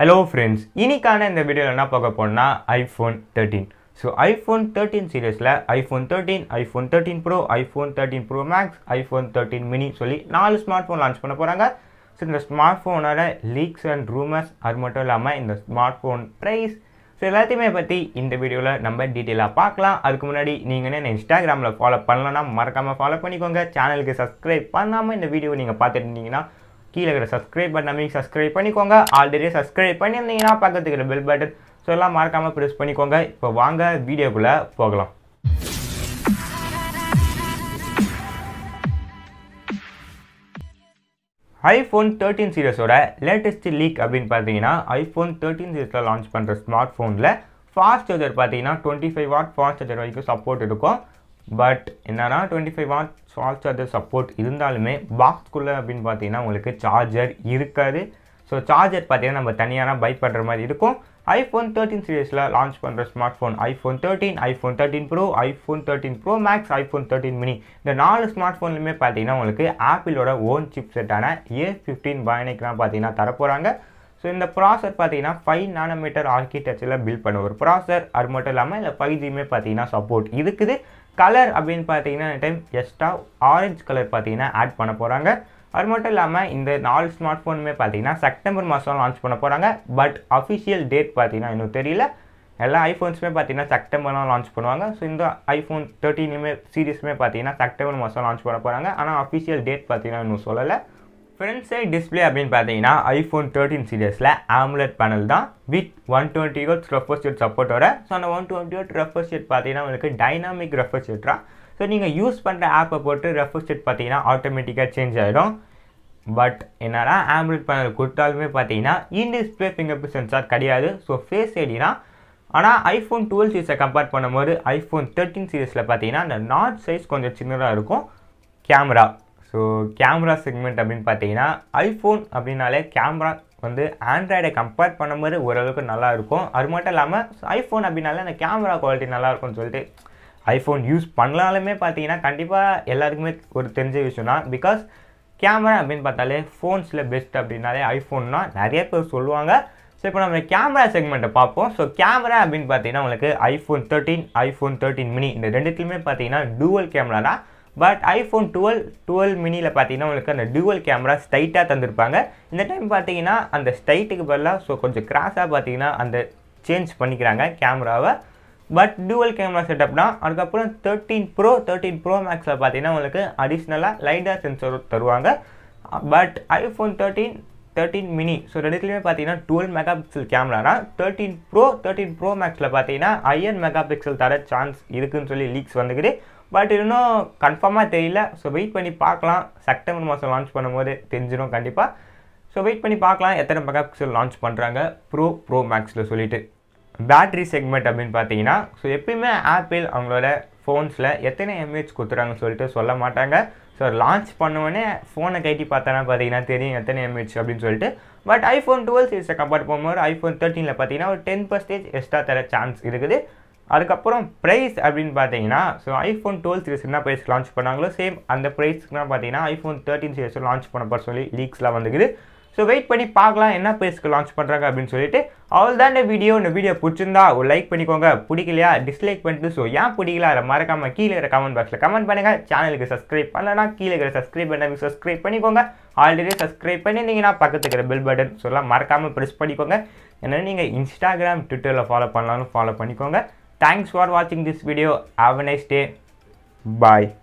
Hello friends இன்றைக்கான இந்த வீடியோவில் என்ன பார்க்க போனால் iPhone thirteen so iPhone thirteen சீரியஸில் iPhone thirteen iPhone thirteen pro iPhone thirteen pro max iPhone thirteen mini சொல்லி நாலு ஸ்மார்ட் ஃபோன் லான்ச் பண்ண போகிறாங்க ஸோ இந்த ஸ்மார்ட் ஃபோனோட லீக்ஸ் அண்ட் ரூமர்ஸ் அது மட்டும் இல்லாமல் இந்த ஸ்மார்ட் ஃபோன் ப்ரைஸ் ஸோ எல்லாத்தையுமே பற்றி இந்த வீடியோவில் நம்ம டீட்டெயிலாக பார்க்கலாம் அதுக்கு முன்னாடி நீங்கள் என்ன இன்ஸ்டாகிராமில் ஃபாலோ பண்ணலன்னா மறக்காமல் ஃபாலோ பண்ணிக்கோங்க சேனலுக்கு சப்ஸ்கிரைப் பண்ணாமல் இந்த வீடியோ நீங்கள் பார்த்துட்டு இருந்தீங்கன்னா கீழே இருக்கிற சப்ஸ்கிரைப் பண்ண அமைக்கு சப்ஸ்கிரைப் பண்ணிக்கோங்க ஆல்ரெடி சப்ஸ்கிரைப் பண்ணியிருந்தீங்கன்னா பக்கத்துக்கு பெல் பட்டன் ஸோ எல்லாம் மறக்காமல் ப்ரெஸ் பண்ணிக்கோங்க இப்போ வாங்க வீடியோக்குள்ளே போகலாம் ஐஃபோன் தேர்ட்டீன் சீரியஸோட லேட்டஸ்ட் லீக் அப்படின்னு பார்த்தீங்கன்னா ஐஃபோன் தேர்ட்டீன் சீரியஸில் லான்ச் பண்ணுற ஸ்மார்ட் ஃபோனில் ஃபாஸ்ட் சார்ஜர் பார்த்தீங்கன்னா twenty five watt fast charger வரைக்கும் சப்போர்ட் இருக்கும் பட் என்னன்னா twenty five watt small charger support இருந்தாலுமே பாக்ஸ்க்குள்ளே அப்படின்னு பார்த்தீங்கன்னா உங்களுக்கு சார்ஜர் இருக்காது ஸோ சார்ஜர் பார்த்தீங்கன்னா நம்ம தனியாக பை பண்ணுற மாதிரி இருக்கும் ஐஃபோன் தேர்ட்டின் சீரீஸில் லான்ச் பண்ணுற smart phone iPhone thirteen iPhone thirteen pro iPhone thirteen pro max iPhone thirteen mini இந்த நாலு ஸ்மார்ட் ஃபோன்லையுமே பார்த்தீங்கன்னா உங்களுக்கு ஆப்பிளோட ஓன் சிப் செட்டான ஏ ஃபிஃப்டீன் பயனிக்கு பார்த்தீங்கன்னா தரப்போகிறாங்க ஸோ இந்த ப்ராசர் பார்த்தீங்கன்னா ஃபைவ் நானோமீட்டர் ஆர்கிடெக்சரில் பில்ட் பண்ண ஒரு ப்ராசர் அது மட்டும் இல்லாமல் இல்லை ஃபைவ் ஜிமே பார்த்தீங்கன்னா சப்போர்ட் இதுக்குது கலர் அப்படின்னு பார்த்தீங்கன்னா டைம் எக்ஸ்ட்ரா ஆரஞ்சு கலர் பார்த்தீங்கன்னா ஆட் பண்ண போகிறாங்க அது மட்டும் இல்லாமல் இந்த நாலு ஸ்மார்ட் ஃபோனுமே பார்த்தீங்கன்னா செப்டம்பர் மாதம் லான்ச் பண்ண போகிறாங்க பட் அஃபிஷியல் டேட் பார்த்தீங்கன்னா இன்னும் தெரியல எல்லா ஐஃபோன்ஸுமே பார்த்தீங்கன்னா செப்டம்பர்லாம் லான்ச் பண்ணுவாங்க ஸோ இந்த ஐஃபோன் தேர்ட்டினுமே சீரியஸுமே பார்த்தீங்கன்னா செப்டம்பர் மாதம் லான்ச் பண்ண போகிறாங்க ஆனால் அஃபிஷியல் டேட் பார்த்தீங்கன்னா இன்னும் சொல்லலை ஃப்ரண்ட் சைட் டிஸ்பிளே அப்படின்னு பார்த்தீங்கன்னா ஐஃபோன் தேர்ட்டின் சீரியஸில் ஆம்லெட் பேனல் தான் வித் ஒன் டுவெண்ட்டி ஓட் ரெஃபர் செட் சப்போர்ட்டோட ஸோ அந்த ஒன் டுவெண்ட்டி ஓட் ரெஃபர் செட் பார்த்தீங்கன்னா உங்களுக்கு டைனாமிக் ரெஃபர் செட்டா ஸோ நீங்கள் யூஸ் பண்ணுற ஆப்பை போட்டு ரெஃபர் செட் பார்த்தீங்கன்னா ஆட்டோமேட்டிக்காக சேஞ்ச் ஆகிடும் பட் என்னடா ஆம்லெட் பேனல் கொடுத்தாலுமே பார்த்தீங்கன்னா in display fingerprint sensor கிடையாது ஸோ ஃபேஸ் ஐடினா ஆனால் ஐஃபோன் டுவெல் சீரிஸை கம்பேர் பண்ணும்போது ஐஃபோன் தேர்ட்டின் சீரிஸில் பார்த்தீங்கன்னா அந்த நாட் சைஸ் கொஞ்சம் சின்னதாக இருக்கும் கேமரா ஸோ கேமரா செக்மெண்ட் அப்படின்னு பார்த்தீங்கன்னா ஐஃபோன் அப்படின்னாலே கேமரா வந்து ஆண்ட்ராய்டை கம்பேர் பண்ணும்போது ஓரளவுக்கு நல்லாயிருக்கும் அது மட்டும் இல்லாமல் ஐஃபோன் அப்படின்னாலே அந்த கேமரா குவாலிட்டி நல்லாயிருக்கும்னு சொல்லிட்டு ஐஃபோன் யூஸ் பண்ணலாலுமே பார்த்தீங்கன்னா கண்டிப்பாக எல்லாருக்குமே ஒரு தெரிஞ்ச விஷயம் தான் பிகாஸ் கேமரா அப்படின்னு பார்த்தாலே ஃபோன்ஸில் பெஸ்ட் அப்படின்னாலே ஐஃபோன்னா நிறைய பேர் சொல்லுவாங்க ஸோ இப்போ நம்ம கேமரா செக்மெண்ட்டை பார்ப்போம் ஸோ கேமரா அப்படின்னு பார்த்தீங்கன்னா உங்களுக்கு iPhone thirteen iPhone thirteen mini இந்த ரெண்டுத்துலையுமே பார்த்தீங்கன்னா டூவல் கேமரா தான் பட் ஐஃபோன் டுவெல் டுவெல் மினியில் பார்த்தீங்கன்னா உங்களுக்கு அந்த டுவல் கேமரா ஸ்டைட்டாக தந்திருப்பாங்க இந்த டைம் பார்த்தீங்கன்னா அந்த ஸ்டைட்டுக்கு பதிலாக ஸோ கொஞ்சம் கிராஸாக பார்த்தீங்கன்னா அந்த சேஞ்ச் பண்ணிக்கிறாங்க கேமராவை பட் டூவல் கேமரா செட்டப் தான் அதுக்கப்புறம் தேர்ட்டீன் ப்ரோ தேர்ட்டீன் ப்ரோ மேக்ஸில் பார்த்தீங்கன்னா உங்களுக்கு அடிஷ்னலாக லைடா சென்சர் தருவாங்க but iPhone thirteen thirteen mini so ரெண்டுத்துலேயுமே பார்த்தீங்கன்னா டுவெல் மெகா பிக்சல் கேமரா தான் தேர்ட்டீன் ப்ரோ தேர்ட்டீன் ப்ரோ மேக்ஸில் பார்த்தீங்கன்னா ஐயன் மெகா பிக்சல் தர சான்ஸ் இருக்குதுன்னு சொல்லி லீக்ஸ் வந்துக்கிட்டு பட் இன்னும் கன்ஃபார்மாக தெரியல ஸோ வெயிட் பண்ணி பார்க்கலாம் செப்டம்பர் மாதம் லான்ச் பண்ணும்போது தெரிஞ்சிடும் கண்டிப்பாக ஸோ வெயிட் பண்ணி பார்க்கலாம் எத்தனை பிக்சல் லான்ச் பண்ணுறாங்க ப்ரோ ப்ரோ மேக்ஸில் சொல்லிவிட்டு பேட்ரி செக்மெண்ட் அப்படின்னு பார்த்தீங்கன்னா ஸோ எப்பயுமே ஆப்பிள் அவங்களோட ஃபோன்ஸில் எத்தனை எம்ஏஹெச் கொடுத்துறாங்கன்னு சொல்லிட்டு சொல்ல மாட்டாங்க ஸோ லான்ச் பண்ணுவோன்னே ஃபோனை கைட்டி பார்த்தோன்னா பார்த்தீங்கன்னா தெரியும் எத்தனை எம்ஹெச் அப்படின்னு சொல்லிட்டு பட் ஐஃபோன் டுவெல் சீரிஸை கம்பேர் பண்ணும்போது ஐஃபோன் தேர்ட்டீனில் பார்த்தீங்கன்னா ஒரு டென் பர்சன்டேஜ் எக்ஸ்ட்ரா தர சான்ஸ் இருக்குது அதுக்கப்புறம் ப்ரைஸ் அப்படின்னு பார்த்தீங்கன்னா ஸோ ஐஃபோன் டுவெல் சீரிஸ் என்ன ப்ரைஸ் லான்ச் பண்ணாங்களோ சேம் அந்த ப்ரைஸ்க்குலாம் பார்த்தீங்கன்னா ஐஃபோன் தேர்ட்டின் சீரிஸ் லான்ச் பண்ண போகிற சொல்லி லீக்ஸ்லாம் வந்துக்குது ஸோ வெயிட் பண்ணி பார்க்கலாம் என்ன ப்ரைஸ்க்கு லான்ச் பண்ணுறாங்க அப்படின்னு சொல்லிட்டு அவள் தான் இந்த வீடியோ இந்த வீடியோ பிடிச்சிருந்தா ஒரு லைக் பண்ணிக்கோங்க பிடிக்கலையா டிஸ்லைக் பண்ணிட்டு ஸோ ஏன் பிடிக்கல அதை மறக்காமல் கீழே இருக்கிற கமெண்ட் பாக்ஸில் கமெண்ட் பண்ணுங்கள் சேனலுக்கு சப்ஸ்கிரைப் பண்ணலன்னா கீழே இருக்கிற சப்ஸ்கிரைப் பண்ணி சப்ஸ்கிரைப் பண்ணிக்கோங்க ஆல்ரெடி சப்ஸ்கிரைப் பண்ணியிருந்தீங்கன்னா பக்கத்து இருக்கிற பெல் பட்டன் சொல்லலாம் மறக்காமல் ப்ரெஸ் பண்ணிக்கோங்க ஏன்னா நீங்கள் இன்ஸ்டாகிராம் ட்விட்டரில் ஃபாலோ பண்ணலாம்னு ஃபாலோ பண்ணிக்கோங்க Thanks for watching this video. Have a nice day. Bye.